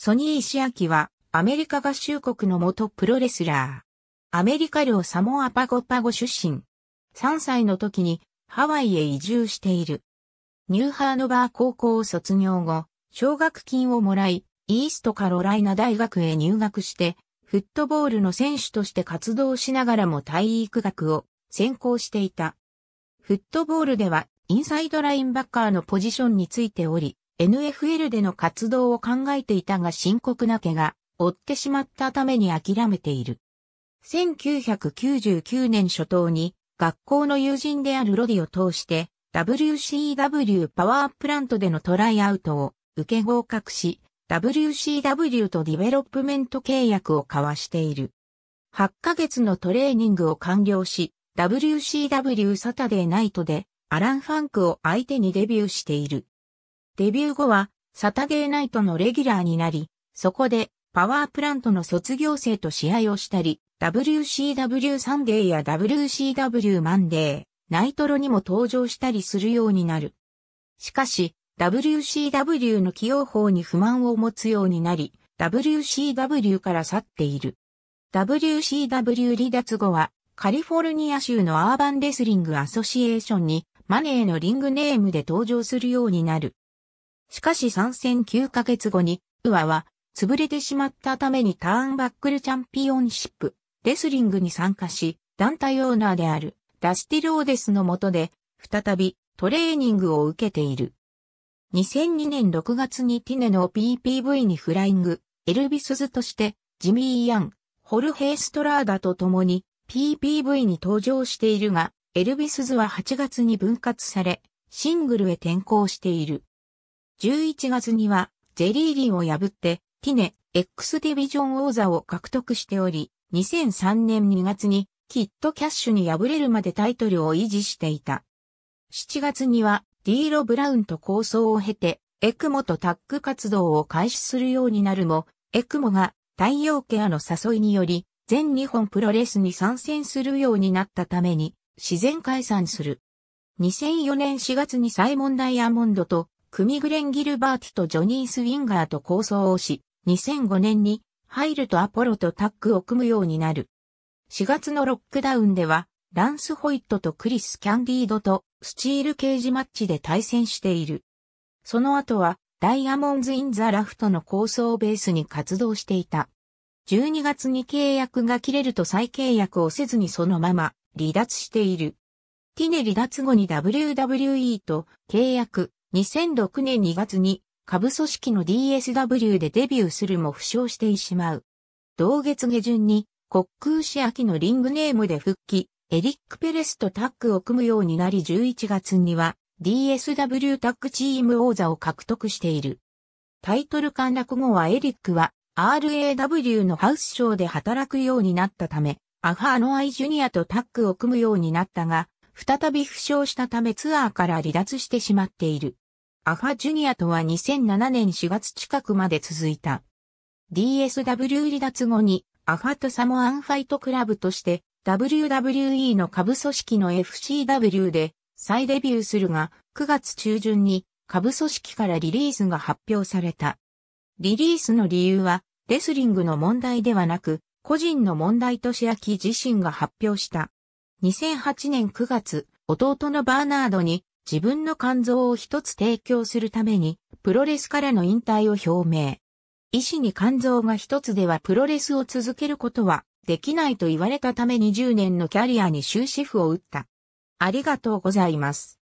ソニー・石キは、アメリカ合衆国の元プロレスラー。アメリカ領サモアパゴパゴ出身。3歳の時にハワイへ移住している。ニューハーノバー高校を卒業後、奨学金をもらい、イーストカロライナ大学へ入学して、フットボールの選手として活動しながらも体育学を専攻していた。フットボールではインサイドラインバッカーのポジションについており、NFL での活動を考えていたが深刻な怪我、追ってしまったために諦めている。1999年初頭に学校の友人であるロディを通して WCW パワープラントでのトライアウトを受け合格し WCW とディベロップメント契約を交わしている。8ヶ月のトレーニングを完了し WCW サタデーナイトでアラン・ファンクを相手にデビューしている。デビュー後は、サタデーナイトのレギュラーになり、そこで、パワープラントの卒業生と試合をしたり、WCW サンデーや WCW マンデー、ナイトロにも登場したりするようになる。しかし、WCW の起用法に不満を持つようになり、WCW から去っている。WCW 離脱後は、カリフォルニア州のアーバンレスリングアソシエーションに、マネーのリングネームで登場するようになる。しかし参戦9ヶ月後に、ウアは、潰れてしまったためにターンバックルチャンピオンシップ、レスリングに参加し、団体オーナーである、ダスティローデスの下で、再び、トレーニングを受けている。2002年6月にティネの PPV にフライング、エルビスズとして、ジミー・ヤン、ホルヘイ・ストラーダと共に PPV に登場しているが、エルビスズは8月に分割され、シングルへ転向している。11月にはジェリーリンを破ってティネ X ディビジョン王座を獲得しており、2003年2月にキットキャッシュに敗れるまでタイトルを維持していた。7月にはディーロ・ブラウンと構想を経て、エクモとタッグ活動を開始するようになるも、エクモが太陽ケアの誘いにより、全日本プロレスに参戦するようになったために、自然解散する。2004年4月にサイモン・ダイヤモンドとクミグレン・ギルバーツとジョニー・スウィンガーと構想をし、2005年にハイルとアポロとタッグを組むようになる。4月のロックダウンでは、ランス・ホイットとクリス・キャンディードとスチールケージマッチで対戦している。その後は、ダイヤモンズ・イン・ザ・ラフトの構想をベースに活動していた。12月に契約が切れると再契約をせずにそのまま離脱している。ティネ離脱後に WWE と契約、2006年2月に下部組織の DSW でデビューするも負傷してしまう。同月下旬に国空市秋のリングネームで復帰、エリック・ペレスとタッグを組むようになり11月には DSW タッグチーム王座を獲得している。タイトル陥落後はエリックは RAW のハウスショーで働くようになったため、アファーノアイジュニアとタッグを組むようになったが、再び負傷したためツアーから離脱してしまっている。アファジュニアとは2007年4月近くまで続いた。DSW 離脱後にアファとサモアンファイトクラブとして WWE の下部組織の FCW で再デビューするが9月中旬に下部組織からリリースが発表された。リリースの理由はレスリングの問題ではなく個人の問題としアキ自身が発表した。2008年9月、弟のバーナードに自分の肝臓を一つ提供するために、プロレスからの引退を表明。医師に肝臓が一つではプロレスを続けることはできないと言われたため2 0年のキャリアに終止符を打った。ありがとうございます。